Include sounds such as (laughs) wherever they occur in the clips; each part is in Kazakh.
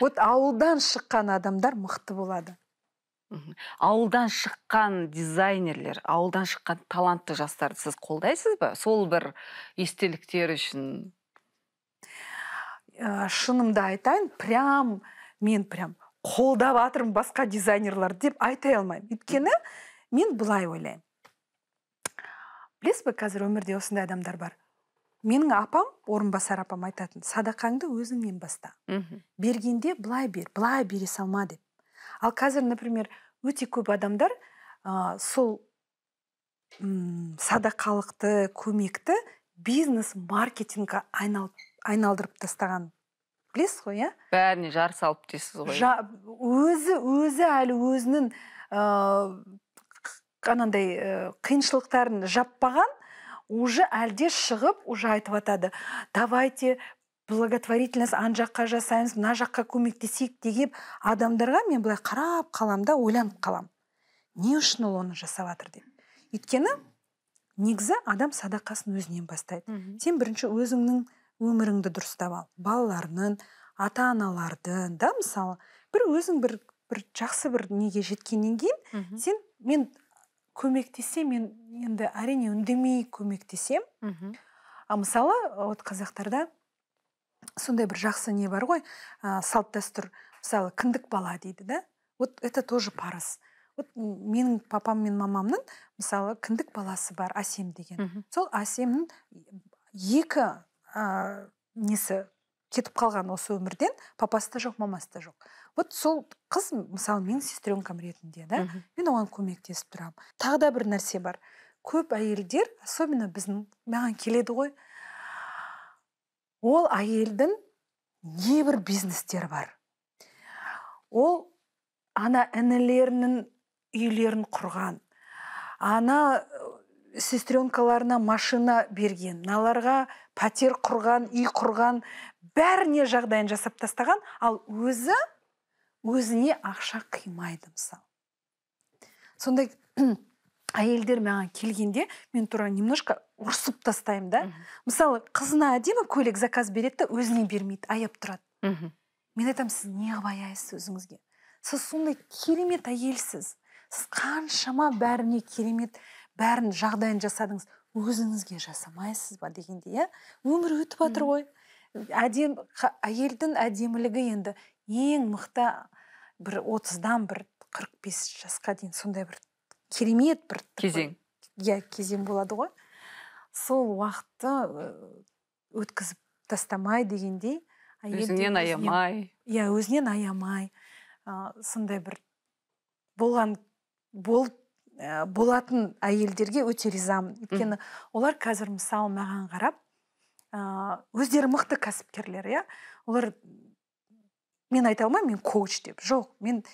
вот ауылдан шыққан адамдар мықты болады ауылдан шыққан дизайнерлер ауылдан шыққан талантты жастарды сіз қолдайсыз ба сол бір естеліктер үшін ә, шынымды айтайын прям мен прям қолдап жатырмын басқа дизайнерлар деп айта алмаймын өйткені мен былай ойлаймын білесіз бе қазір өмірде осындай адамдар бар менің апам орынбасар апам айтатын садақаңды өзіңнен баста бергенде былай бер былай бере салма деп ал қазір например өте көп адамдар ә, сол ұм, садақалықты көмекті бизнес маркетингке айналдырып тастаған білесіз ғой иә бәріне жар салып дейсіз ғой Жа, өзі өзі әлі өзінің ыыы ә, анандай э, қиыншылықтарын жаппаған уже әлде шығып уже айтып атады давайте благотворительность ана жаққа жасаймыз мына жаққа көмектесейік деген адамдарға мен былай қарап қалам да ойланып қалам. не үшін ол оны жасап жатыр деп өйткені негізі адам садақасын өзінен бастайды сен бірінші өзіңнің өміріңді дұрыстап ал балаларының ата аналардың да мысалы бір өзің бір бір жақсы бір неге жеткеннен кейін сен мен көмектесе мен енді әрине үндемей көмектесем мхм а мысалы э, вот қазақтарда сондай бір жақсы не бар ғой ә, салт дәстүр мысалы кіндік бала дейді да вот это тоже парыз вот менің папам мен мамамның мысалы кіндік баласы бар асем деген Үху. сол асемнің екі ә, несі кетіп қалған осы өмірден папасы да жоқ мамасы да жоқ вот сол қыз мысалы менің сестренкам ретінде да мен оған көмектесіп тұрамын тағы да бір нәрсе бар көп әйелдер особенно біздің маған келеді ғой ол әйелдің небір бизнестері бар ол ана інілерінің үйлерін құрған ана э, сестренкаларына машина берген мыналарға пәтер құрған үй құрған бәріне жағдайын жасап тастаған ал өзі өзіне ақша қимайды мысалы сондай (clears throat) әйелдер маған келгенде мен тура немножко ұрсып тастаймын да мысалы қызына әдемі көйлек заказ береді да өзіне бермейді аяп тұрады Үху. мен айтамын сіз неғып аяйсыз өзіңізге сіз сондай керемет әйелсіз сіз қаншама бәріне керемет бәрін жағдайын жасадыңыз өзіңізге жасамайсыз ба дегенде иә өмір өтіп жатыр ғой әдем әйелдің әдемілігі енді ең мықты бір отыздан бір қырық бес жасқа дейін сондай бір керемет бір кезең иә кезең болады ғой сол уақытты өткізіп тастамай дегендей өзінен аямай иә өзінен аямай ә, сондай бір болған бол, ә, болатын әйелдерге өте ризамын өйткені олар қазір мысалы маған қарап ә, өздері мықты кәсіпкерлер иә олар мен айта алмаймын мен коуч деп жоқ мен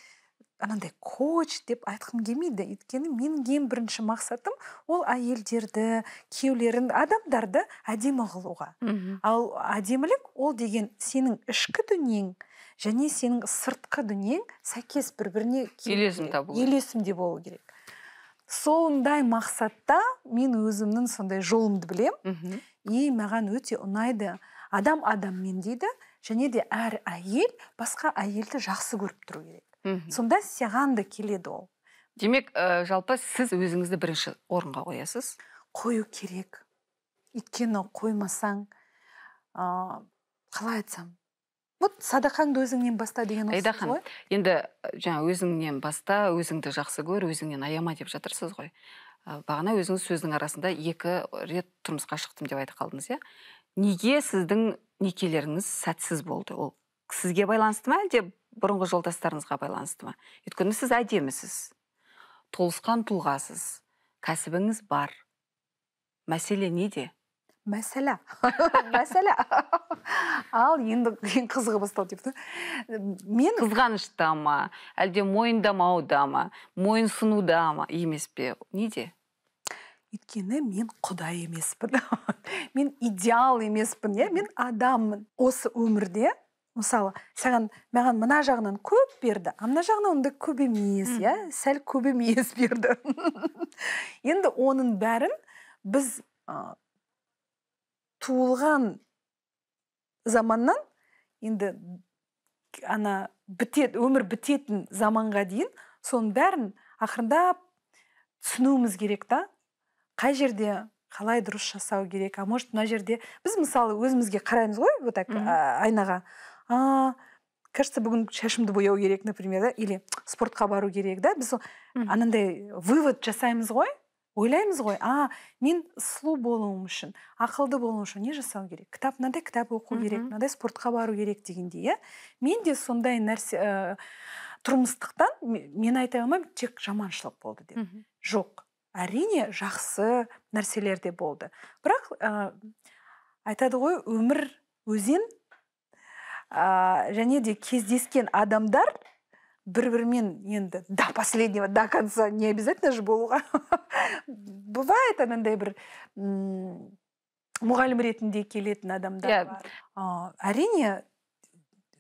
анандай коуч деп айтқым келмейді өйткені менің ең бірінші мақсатым ол әйелдерді күйеулерін адамдарды әдемі қылуға ал әдемілік ол деген сенің ішкі дүниең және сенің сыртқы дүниең сәйкес бір біріне елесім табу үйлесімде болу керек сондай мақсатта мен өзімнің сондай жолымды білем и маған өте ұнайды адам адаммен дейді және де әр әйел басқа әйелді жақсы көріп тұру керек сонда саған да келеді ол демек ә, жалпы сіз өзіңізді бірінші орынға қоясыз қою керек өйткені қоймасаң ә, қалай айтсам вот садақаңды өзіңнен баста деген осы ғой енді жаңа өзіңнен баста өзіңді жақсы көр өзіңнен аяма деп жатырсыз ғой бағана өзіңіз сөздің арасында екі рет тұрмысқа шықтым деп айтып қалдыңыз иә неге сіздің некелеріңіз сәтсіз болды ол сізге байланысты ма әлде бұрынғы жолдастарыңызға байланысты ма өйткені сіз әдемісіз толысқан тұлғасыз кәсібіңіз бар мәселе неде мәселе (laughs) мәселе ал енді қызығы басталды деп мен қызғанышта ма әлде мойындамауда ма мойынсынуда ма емес пе неде өйткені мен құдай емеспін (laughs) мен идеал емеспін иә мен адаммын осы өмірде мысалы саған маған мына жағынан көп берді а мына жағынан ондай көп емес иә сәл көп емес (laughs) берді енді оның бәрін біз ә, туылған заманнан енді ана бітет, өмір бітетін заманға дейін соның бәрін ақырындап түсінуіміз керек та қай жерде қалай дұрыс жасау керек а может мына жерде біз мысалы өзімізге қараймыз ғой вот так айнаға а кажется бүгін шашымды бояу керек например да или спортқа бару керек да біз анандай вывод жасаймыз ғой ойлаймыз ғой а мен сұлу болуым үшін ақылды болуым үшін не жасау керек кітап мынандай кітап оқу керек мынандай спортқа бару керек дегендей иә мен де сондай нәрсе ә, тұрмыстықтан мен айта алмаймын тек жаманшылық болды деп жоқ әрине жақсы нәрселер де болды бірақ ә, айтады ғой өмір өзен ә, және де кездескен адамдар бір бірімен енді до последнего до конца не обязательно же болуға (laughs) бывает анандай бір мұғалім ретінде келетін адамдар yeah. Иә. әрине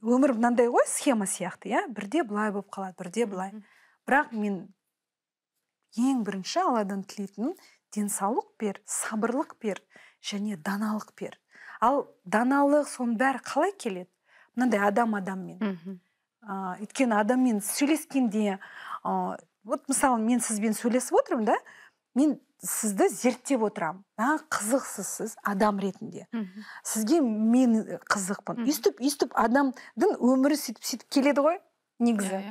өмір мынандай ғой схема сияқты иә бірде былай болып қалады бірде былай бірақ мен ең бірінші алладан тілейтінім денсаулық бер сабырлық бер және даналық бер ал даналық соның бәрі қалай келеді мынандай адам адаммен мхм ыыы өйткені адаммен сөйлескенде ыыы вот мысалы мен сізбен сөйлесіп отырмын да мен сізді зерттеп отырамын а қызықсыз сіз адам ретінде Үху. сізге мен қызықпын өйстіп өйстіп адамдың өмірі сөйтіп сөйтіп келеді ғой негізі иә, иә.